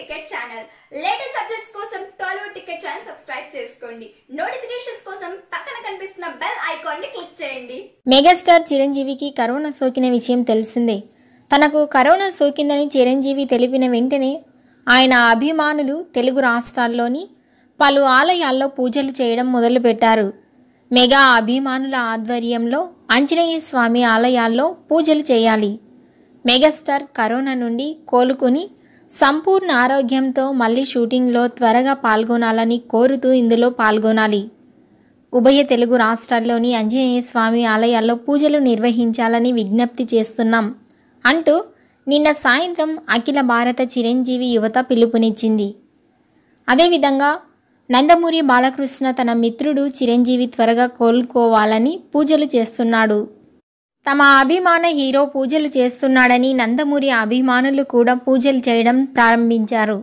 ticket channel latest updates కోసం Tollywood ticket channel subscribe చేసుకోండి notifications కోసం పక్కన కనిపిస్తున్న బెల్ ఐకాన్ ని క్లిక్ చేయండి మెగాస్టార్ చిరంజీవికి కరోనా సోకిన విషయం తెలిసిందే తనకు కరోనా సోకిందని చిరంజీవి తెలిపిన వెంటనే ఆయన అభిమానులు తెలుగు రాష్ట్రాల్లోని పలు ఆలయాల్లో పూజలు చేయడం మొదలుపెట్టారు మెగా అభిమానుల ఆధ్వర్యంలో ఆంజనేయ స్వామి ఆలయాల్లో పూజలు చేయాలి మెగాస్టార్ కరోనా నుండి కోలుకుని సంపూర్ణ ఆరోగ్యంతో మళ్ళీ షూటింగ్లో త్వరగా పాల్గొనాలని కోరుతూ ఇందులో పాల్గొనాలి ఉభయ తెలుగు రాష్ట్రాల్లోని ఆంజనేయ స్వామి ఆలయాల్లో పూజలు నిర్వహించాలని విజ్ఞప్తి చేస్తున్నాం అంటూ నిన్న సాయంత్రం అఖిల భారత చిరంజీవి యువత పిలుపునిచ్చింది అదేవిధంగా నందమూరి బాలకృష్ణ తన మిత్రుడు చిరంజీవి త్వరగా కోలుకోవాలని పూజలు చేస్తున్నాడు తమ అభిమాన హీరో పూజలు చేస్తున్నాడని నందమూరి అభిమానులు కూడా పూజలు చేయడం ప్రారంభించారు